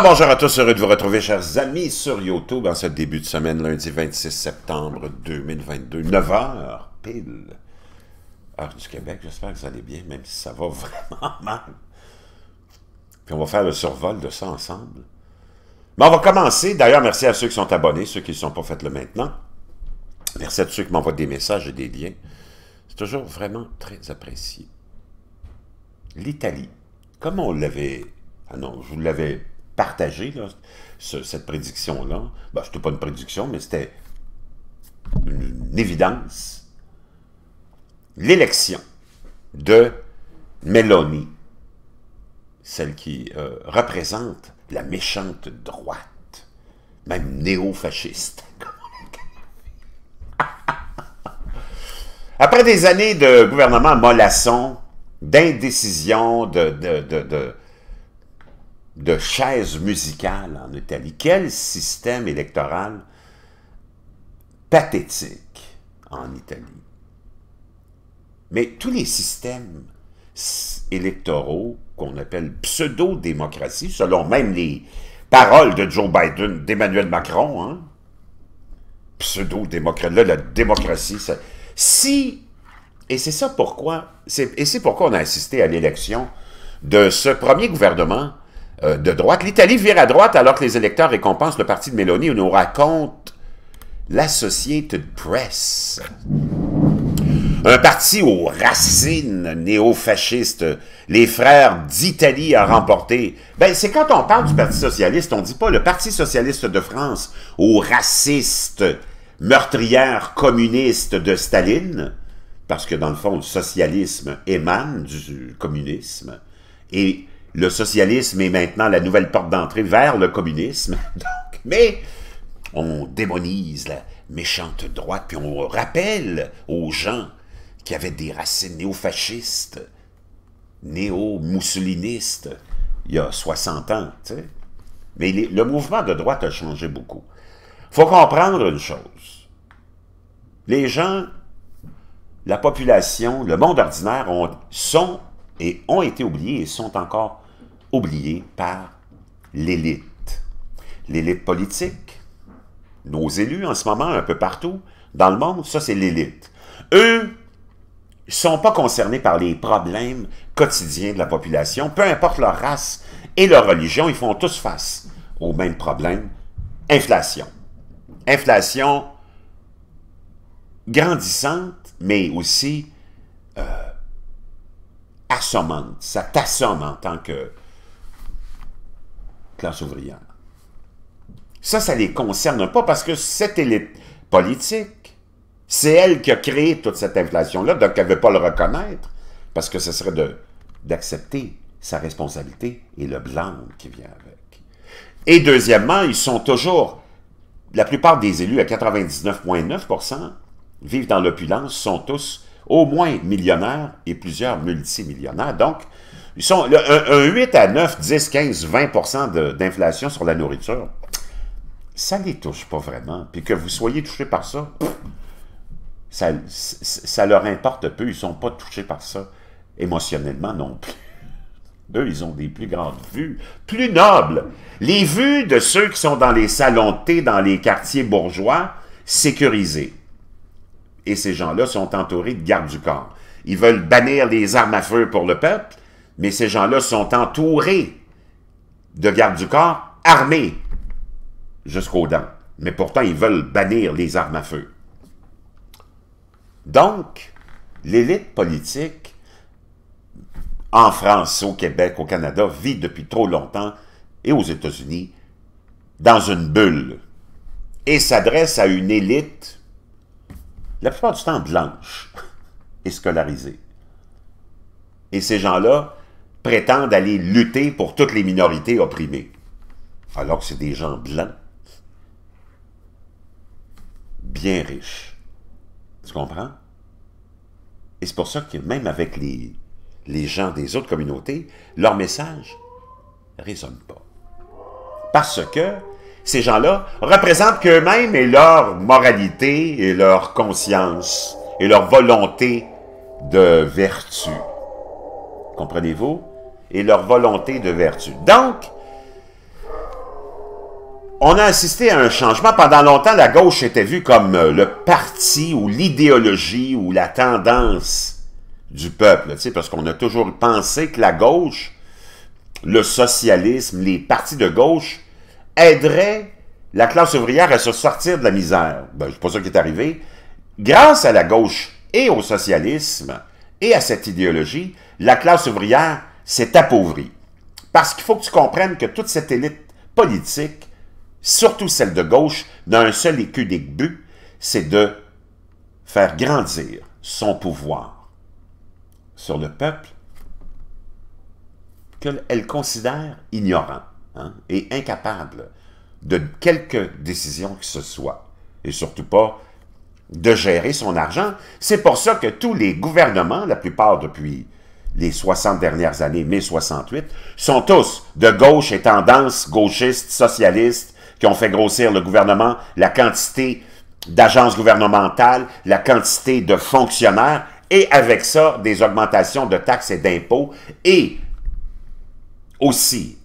bonjour à tous, heureux de vous retrouver chers amis sur YouTube en ce début de semaine, lundi 26 septembre 2022, 9h pile, heure du Québec, j'espère que vous allez bien, même si ça va vraiment mal. Puis on va faire le survol de ça ensemble. Mais on va commencer, d'ailleurs merci à ceux qui sont abonnés, ceux qui ne sont pas faits le maintenant. Merci à tous ceux qui m'envoient des messages et des liens. C'est toujours vraiment très apprécié. L'Italie, comment on l'avait... Ah non, je vous l'avais partager cette prédiction-là. Ben, c'était pas une prédiction, mais c'était une, évidence. L'élection de Mélanie, celle qui euh, représente la méchante droite, même néo-fasciste. Après des années de gouvernement mollasson, d'indécision, de, de de chaises musicales en Italie. Quel système électoral pathétique en Italie. Mais tous les systèmes électoraux qu'on appelle pseudo-démocratie, selon même les paroles de Joe Biden, d'Emmanuel Macron, hein, pseudo-démocratie, là, la démocratie, si, et c'est ça pourquoi, et c'est pourquoi on a assisté à l'élection de ce premier gouvernement euh, de droite. L'Italie vire à droite alors que les électeurs récompensent le parti de Mélanie où nous raconte l'Associated Press. Un parti aux racines néo les frères d'Italie a remporté. Ben, c'est quand on parle du Parti socialiste, on dit pas le Parti socialiste de France aux racistes meurtrières communistes de Staline, parce que dans le fond, le socialisme émane du communisme, et le socialisme est maintenant la nouvelle porte d'entrée vers le communisme. Donc, mais on démonise la méchante droite, puis on rappelle aux gens qui avaient des racines néofascistes, néo-moussolinistes, il y a 60 ans. Mais le mouvement de droite a changé beaucoup. faut comprendre une chose. Les gens, la population, le monde ordinaire ont, sont et ont été oubliés et sont encore oublié par l'élite. L'élite politique, nos élus en ce moment, un peu partout dans le monde, ça c'est l'élite. Eux ne sont pas concernés par les problèmes quotidiens de la population, peu importe leur race et leur religion, ils font tous face aux même problèmes. inflation. Inflation grandissante, mais aussi euh, assommante. Ça t'assomme en tant que classe ouvrière. Ça, ça les concerne pas parce que cette élite politique, c'est elle qui a créé toute cette inflation-là, donc elle ne veut pas le reconnaître parce que ce serait d'accepter sa responsabilité et le blanc qui vient avec. Et deuxièmement, ils sont toujours, la plupart des élus à 99,9 vivent dans l'opulence, sont tous au moins millionnaires et plusieurs multimillionnaires. Donc, ils sont un, 8 à 9, 10, 15, 20 d'inflation sur la nourriture. Ça ne les touche pas vraiment. Puis que vous soyez touché par ça, ça, ça leur importe peu. Ils ne sont pas touchés par ça émotionnellement non plus. Eux, ils ont des plus grandes vues, plus nobles. Les vues de ceux qui sont dans les salons dans les quartiers bourgeois, sécurisés. Et ces gens-là sont entourés de gardes du corps. Ils veulent bannir les armes à feu pour le peuple, mais ces gens-là sont entourés de gardes du corps armés jusqu'aux dents. Mais pourtant, ils veulent bannir les armes à feu. Donc, l'élite politique en France, au Québec, au Canada, vit depuis trop longtemps, et aux États-Unis, dans une bulle, et s'adresse à une élite, la plupart du temps blanche, et scolarisée. Et ces gens-là prétendent aller lutter pour toutes les minorités opprimées, alors que c'est des gens blancs, bien riches. Tu comprends? Et c'est pour ça que même avec les, les gens des autres communautés, leur message ne résonne pas. Parce que ces gens-là représentent qu'eux-mêmes et leur moralité et leur conscience et leur volonté de vertu. Comprenez-vous? et leur volonté de vertu. Donc, on a assisté à un changement. Pendant longtemps, la gauche était vue comme euh, le parti ou l'idéologie ou la tendance du peuple, parce qu'on a toujours pensé que la gauche, le socialisme, les partis de gauche aideraient la classe ouvrière à se sortir de la misère. Ben, c'est pas ça qui est arrivé. Grâce à la gauche et au socialisme et à cette idéologie, la classe ouvrière c'est appauvri. Parce qu'il faut que tu comprennes que toute cette élite politique, surtout celle de gauche, n'a un seul écu unique but, c'est de faire grandir son pouvoir sur le peuple qu'elle considère ignorant hein, et incapable de quelque décision que ce soit, et surtout pas de gérer son argent. C'est pour ça que tous les gouvernements, la plupart depuis les 60 dernières années, mai 68, sont tous de gauche et tendance gauchiste, socialiste, qui ont fait grossir le gouvernement, la quantité d'agences gouvernementales, la quantité de fonctionnaires, et avec ça, des augmentations de taxes et d'impôts, et aussi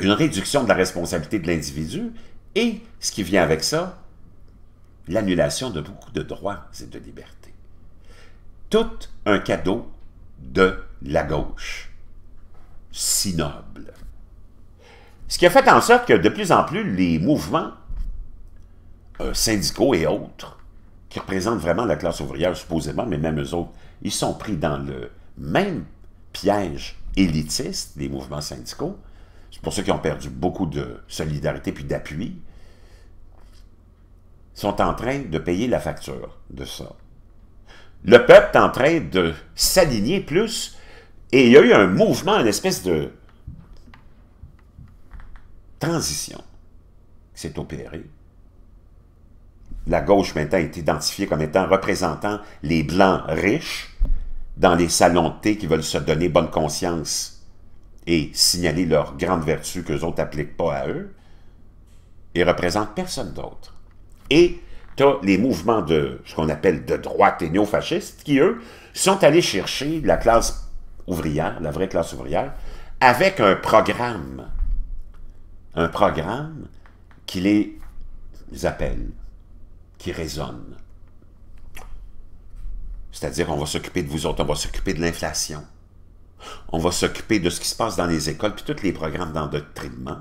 une réduction de la responsabilité de l'individu, et ce qui vient avec ça, l'annulation de beaucoup de droits et de libertés. Tout un cadeau de la gauche. Si noble. Ce qui a fait en sorte que de plus en plus les mouvements euh, syndicaux et autres, qui représentent vraiment la classe ouvrière supposément, mais même eux autres, ils sont pris dans le même piège élitiste des mouvements syndicaux. C'est pour ça qu'ils ont perdu beaucoup de solidarité puis d'appui. sont en train de payer la facture de ça le peuple est en train de s'aligner plus, et il y a eu un mouvement, une espèce de transition qui s'est opérée. La gauche maintenant est identifiée comme étant représentant les blancs riches dans les salons de qui veulent se donner bonne conscience et signaler leurs grandes vertus qu'eux autres n'appliquent pas à eux, et représentent personne d'autre. Et les mouvements de ce qu'on appelle de droite et néofascistes qui, eux, sont allés chercher la classe ouvrière, la vraie classe ouvrière, avec un programme. Un programme qui les appelle, qui résonne. C'est-à-dire, on va s'occuper de vous autres, on va s'occuper de l'inflation, on va s'occuper de ce qui se passe dans les écoles, puis tous les programmes d'endoctrinement,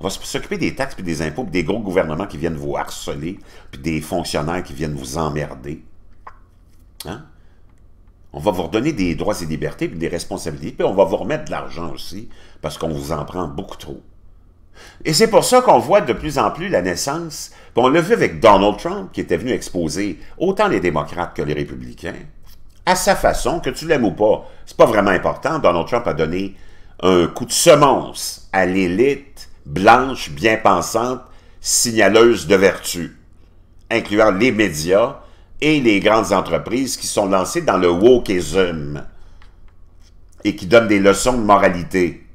on va s'occuper des taxes, puis des impôts, puis des gros gouvernements qui viennent vous harceler, puis des fonctionnaires qui viennent vous emmerder. Hein? On va vous redonner des droits et libertés, puis des responsabilités, puis on va vous remettre de l'argent aussi, parce qu'on vous en prend beaucoup trop. Et c'est pour ça qu'on voit de plus en plus la naissance, puis on l'a vu avec Donald Trump, qui était venu exposer autant les démocrates que les républicains, à sa façon, que tu l'aimes ou pas, c'est pas vraiment important, Donald Trump a donné un coup de semence à l'élite blanche, bien-pensante, signaleuse de vertu, incluant les médias et les grandes entreprises qui sont lancées dans le wokeism et qui donnent des leçons de moralité.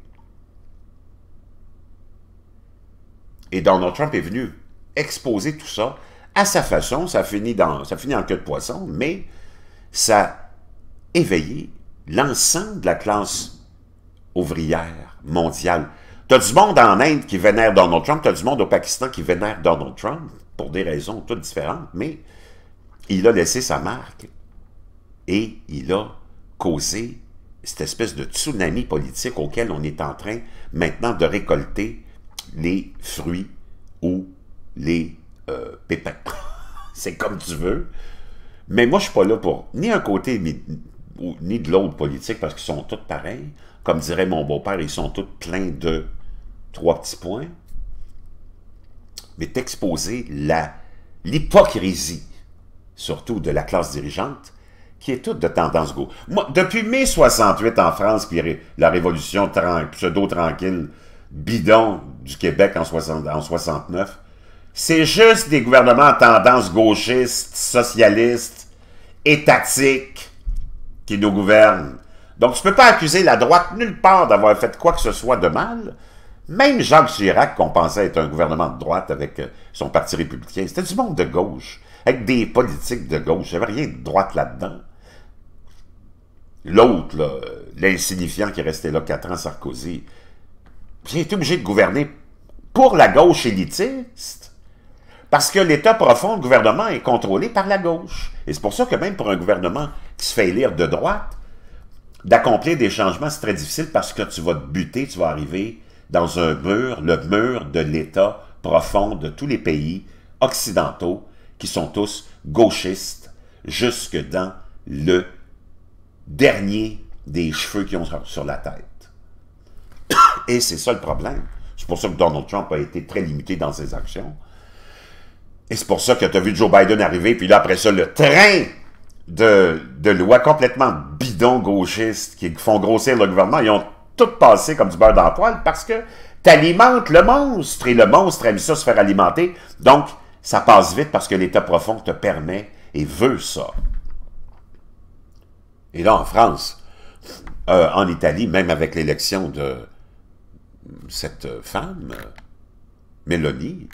Et Donald Trump est venu exposer tout ça à sa façon. Ça finit, dans, ça finit en queue de poisson, mais ça a éveillé l'ensemble de la classe ouvrière mondiale. T'as du monde en Inde qui vénère Donald Trump, t'as du monde au Pakistan qui vénère Donald Trump, pour des raisons toutes différentes, mais il a laissé sa marque et il a causé cette espèce de tsunami politique auquel on est en train maintenant de récolter les fruits ou les euh, pépins. C'est comme tu veux. Mais moi, je ne suis pas là pour ni un côté ni de l'autre politique parce qu'ils sont tous pareils. Comme dirait mon beau-père, ils sont tous pleins de trois petits points. Mais t'exposer l'hypocrisie, surtout de la classe dirigeante, qui est toute de tendance gauche. depuis mai 68 en France, puis la révolution pseudo-tranquille bidon du Québec en, 60, en 69, c'est juste des gouvernements à tendance gauchiste, socialiste, étatique, qui nous gouverne. Donc, tu ne peux pas accuser la droite nulle part d'avoir fait quoi que ce soit de mal. Même Jacques Chirac, qu'on pensait être un gouvernement de droite avec euh, son parti républicain, c'était du monde de gauche, avec des politiques de gauche. Il n'y avait rien de droite là-dedans. L'autre, l'insignifiant qui est resté là quatre ans, Sarkozy, j'ai été obligé de gouverner pour la gauche élitiste, parce que l'État profond, le gouvernement, est contrôlé par la gauche. Et c'est pour ça que même pour un gouvernement se fait élire de droite, d'accomplir des changements, c'est très difficile parce que tu vas te buter, tu vas arriver dans un mur, le mur de l'État profond de tous les pays occidentaux qui sont tous gauchistes jusque dans le dernier des cheveux qui ont sur la tête. Et c'est ça le problème. C'est pour ça que Donald Trump a été très limité dans ses actions. Et c'est pour ça que tu as vu Joe Biden arriver, puis là, après ça, le train de, lois complètement bidon gauchistes qui font grossir le gouvernement. Ils ont tout passé comme du beurre dans parce que t'alimentes le monstre et le monstre aime ça se faire alimenter. Donc, ça passe vite parce que l'État profond te permet et veut ça. Et là, en France, euh, en Italie, même avec l'élection de cette femme, Mélanie,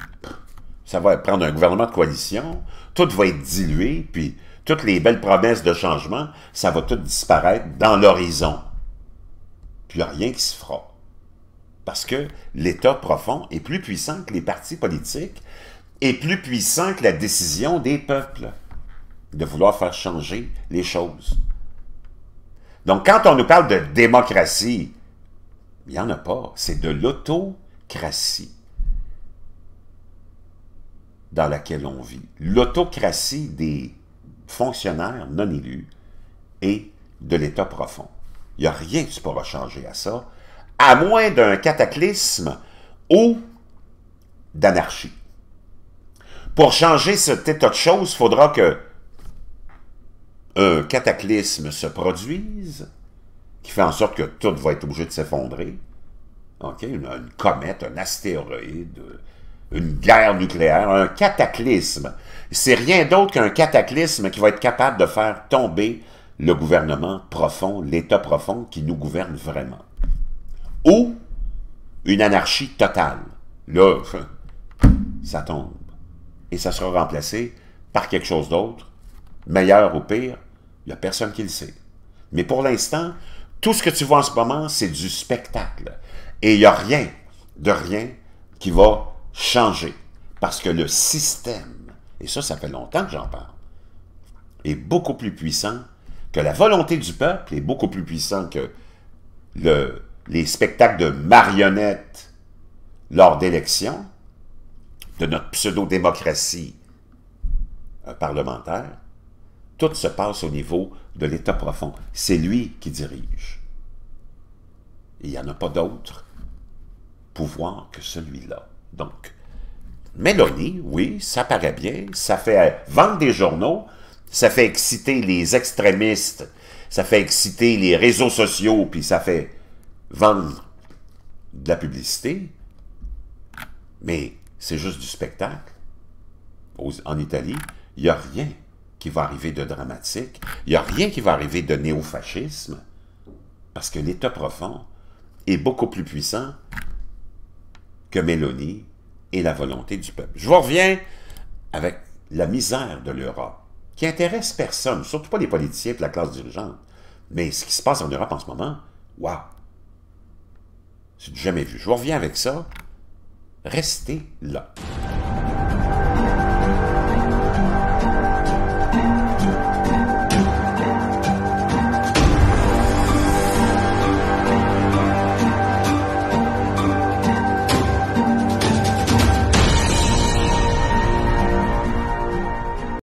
ça va prendre un gouvernement de coalition, tout va être dilué, puis toutes les belles promesses de changement, ça va tout disparaître dans l'horizon. Puis il n'y a rien qui se fera. Parce que l'État profond est plus puissant que les partis politiques et plus puissant que la décision des peuples de vouloir faire changer les choses. Donc, quand on nous parle de démocratie, il n'y en a pas. C'est de l'autocratie dans laquelle on vit. L'autocratie des fonctionnaires non élus et de l'État profond. Il n'y a rien qui pourra changer à ça, à moins d'un cataclysme ou d'anarchie. Pour changer cet état de choses, il faudra que un cataclysme se produise, qui fait en sorte que tout va être obligé de s'effondrer. une comète, un astéroïde, une guerre nucléaire, un cataclysme. C'est rien d'autre qu'un cataclysme qui va être capable de faire tomber le gouvernement profond, l'État profond qui nous gouverne vraiment. Ou une anarchie totale. Là, ça tombe. Et ça sera remplacé par quelque chose d'autre, meilleur ou pire, il n'y a personne qui le sait. Mais pour l'instant, tout ce que tu vois en ce moment, c'est du spectacle. Et il n'y a rien, de rien, qui va changer. Parce que le système et ça, ça fait longtemps que j'en parle. Est beaucoup plus puissant que la volonté du peuple, est beaucoup plus puissant que les spectacles de marionnettes lors d'élections, de notre pseudo-démocratie euh, parlementaire. Tout se passe au niveau de l'État profond. C'est lui qui dirige. il n'y en a pas d'autre pouvoir que celui-là. Donc, Mélanie, oui, ça paraît bien, ça fait euh, vendre des journaux, ça fait exciter les extrémistes, ça fait exciter les réseaux sociaux, puis ça fait vendre de la publicité, mais c'est juste du spectacle. en Italie, il n'y a rien qui va arriver de dramatique, il n'y a rien qui va arriver de néofascisme, parce que l'État profond est beaucoup plus puissant que Mélanie, et la volonté du peuple. Je vous reviens avec la misère de l'Europe, qui intéresse personne, surtout pas les politiciens et la classe dirigeante. Mais ce qui se passe en Europe en ce moment, waouh! C'est jamais vu. Je vous reviens avec ça. Restez là.